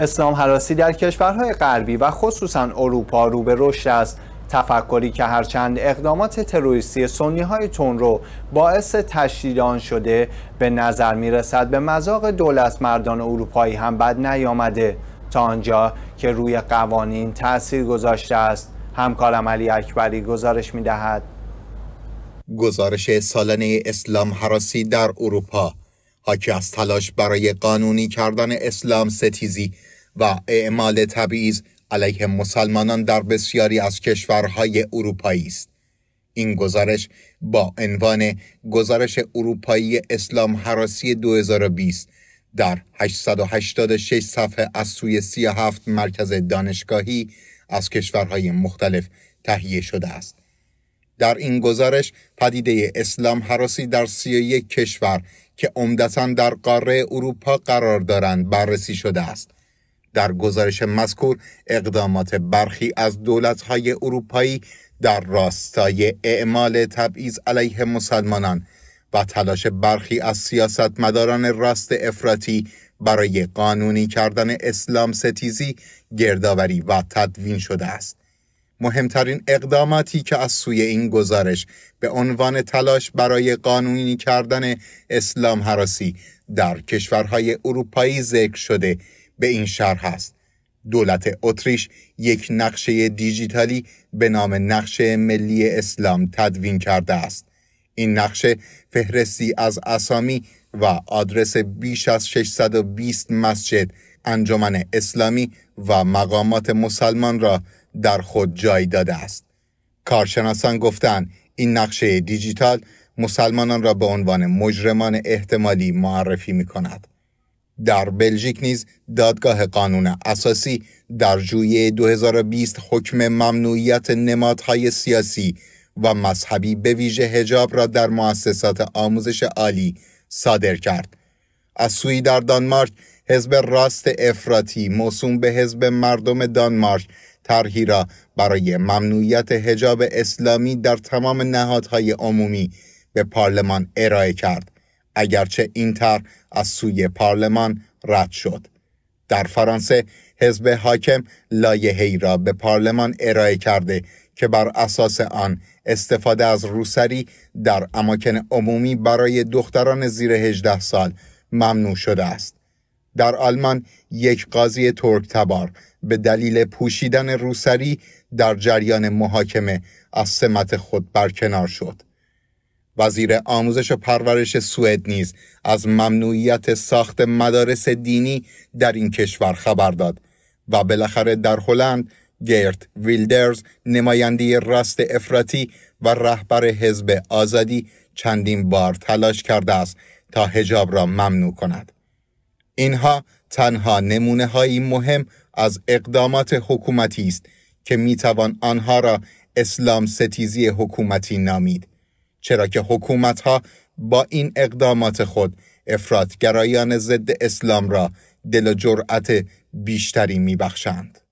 اسلام حراسی در کشورهای غربی و خصوصا اروپا رو به رشد است تفکری که هرچند اقدامات تروریستی سنی های تون رو باعث تشدید آن شده به نظر می رسد به مذاق دولت مردان اروپایی هم بد نیامده تا آنجا که روی قوانین تاثیر گذاشته است همکارم علی اکبری گزارش می دهد گزارش سالانه اسلام حراسی در اروپا حاکی از تلاش برای قانونی کردن اسلام ستیزی و اعمال تبعیض علیه مسلمانان در بسیاری از کشورهای اروپایی است این گزارش با عنوان گزارش اروپایی اسلام حراسی 2020 در 886 صفحه از سوی 37 مرکز دانشگاهی از کشورهای مختلف تهیه شده است. در این گزارش پدیده اسلام حراسی در 31 کشور که عمدتا در قاره اروپا قرار دارند بررسی شده است. در گزارش مذکور اقدامات برخی از دولت‌های اروپایی در راستای اعمال تبعیض علیه مسلمانان و تلاش برخی از سیاستمداران راست افراطی برای قانونی کردن اسلام ستیزی گردآوری و تدوین شده است. مهمترین اقداماتی که از سوی این گزارش به عنوان تلاش برای قانونی کردن اسلام هراسی در کشورهای اروپایی ذکر شده به این شرح است دولت اتریش یک نقشه دیجیتالی به نام نقشه ملی اسلام تدوین کرده است این نقشه فهرستی از اسامی و آدرس بیش از 620 مسجد انجمن اسلامی و مقامات مسلمان را در خود جای داده است کارشناسان گفتند این نقشه دیجیتال مسلمانان را به عنوان مجرمان احتمالی معرفی می کند. در بلژیک نیز دادگاه قانون اساسی در جویه 2020 حکم ممنوعیت نمادهای سیاسی و مذهبی به ویژه هجاب را در مؤسسات آموزش عالی صادر کرد. از سوی در دانمارک حزب راست افراطی موسوم به حزب مردم دانمارک طرحی را برای ممنوعیت حجاب اسلامی در تمام نهادهای عمومی به پارلمان ارائه کرد اگرچه این طرح از سوی پارلمان رد شد در فرانسه حزب حاکم لایحه‌ای را به پارلمان ارائه کرده که بر اساس آن استفاده از روسری در اماکن عمومی برای دختران زیر 18 سال ممنوع شده است. در آلمان یک قاضی ترک تبار به دلیل پوشیدن روسری در جریان محاکمه از سمت خود برکنار شد. وزیر آموزش و پرورش سوئد نیز از ممنوعیت ساخت مدارس دینی در این کشور خبر داد و بالاخره در هلند گرت ویلدرز نماینده راست افراطی و رهبر حزب آزادی چندین بار تلاش کرده است تا هجاب را ممنوع کند اینها تنها نمونه های مهم از اقدامات حکومتی است که میتوان آنها را اسلام ستیزی حکومتی نامید چرا که حکومت ها با این اقدامات خود گرایان ضد اسلام را دل و جرأت بیشتری میبخشند.